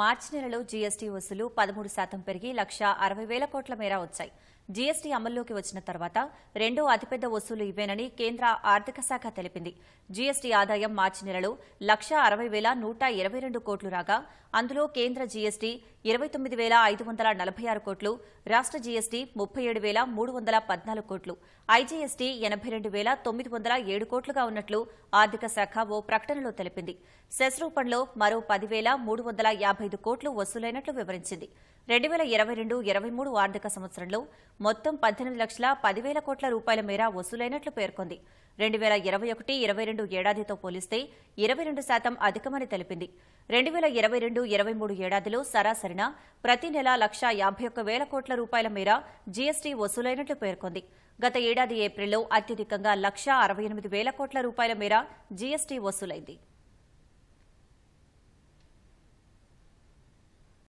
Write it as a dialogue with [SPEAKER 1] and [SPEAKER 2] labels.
[SPEAKER 1] మార్చి నెలలో జీఎస్టీ వసూలు పదమూడు శాతం పెరిగి లక్ష అరవై వేల కోట్ల మేర వచ్చాయి జీఎస్టీ అమల్లోకి వచ్చిన తర్వాత రెండో అతిపెద్ద వసూలు ఇవేనని కేంద్ర ఆర్థిక శాఖ తెలిపింది జీఎస్టీ ఆదాయం మార్చి నెలలో లక్ష అరవై వేల నూట ఇరవై రెండు కోట్లు రాగా అందులో కేంద్ర జీఎస్టీ ఇరవై తొమ్మిది వేల ఐదు వందల నలభై ఆరు కోట్లు రాష్ట్ర జీఎస్టీ ముప్పై ఏడు వేల మూడు వందల పద్నాలుగు కోట్లు ఐజీఎస్టీ ఎనభై రెండు వేల తొమ్మిది వందల ఏడు కోట్లుగా ఉన్నట్లు ఆర్థిక శాఖ ఓ ప్రకటనలో తెలిపింది సెస్ రూపంలో మరో పదివేల మూడు వందల యాభై ఐదు కోట్లు వసూలైనట్లు వివరించింది రెండు వేల ఇరవై రెండు ఇరవై మూడు ఆర్థిక సంవత్సరంలో మొత్తం పద్దెనిమిది లక్షల పదివేల కోట్ల రూపాయల మేర వసూలైనట్లు పేర్కొంది రెండు వేల ఇరవై ఒకటి ఇరవై రెండు ఏడాదితో పోలిస్తే ఇరవై రెండు శాతం అధికమని తెలిపింది రెండు వేల ఇరవై రెండు ఇరవై మూడు ఏడాదిలో సరాసరిన ప్రతి నెల లక్ష యాభై ఒక్క వేల కోట్ల రూపాయల మేర జీఎస్టీ వసూలైనట్లు పేర్కొంది గత ఏడాది ఏప్రిల్లో అత్యధికంగా లక్ష అరవై ఎనిమిది వేల కోట్ల రూపాయల మేర జీఎస్టీ వసూలైంది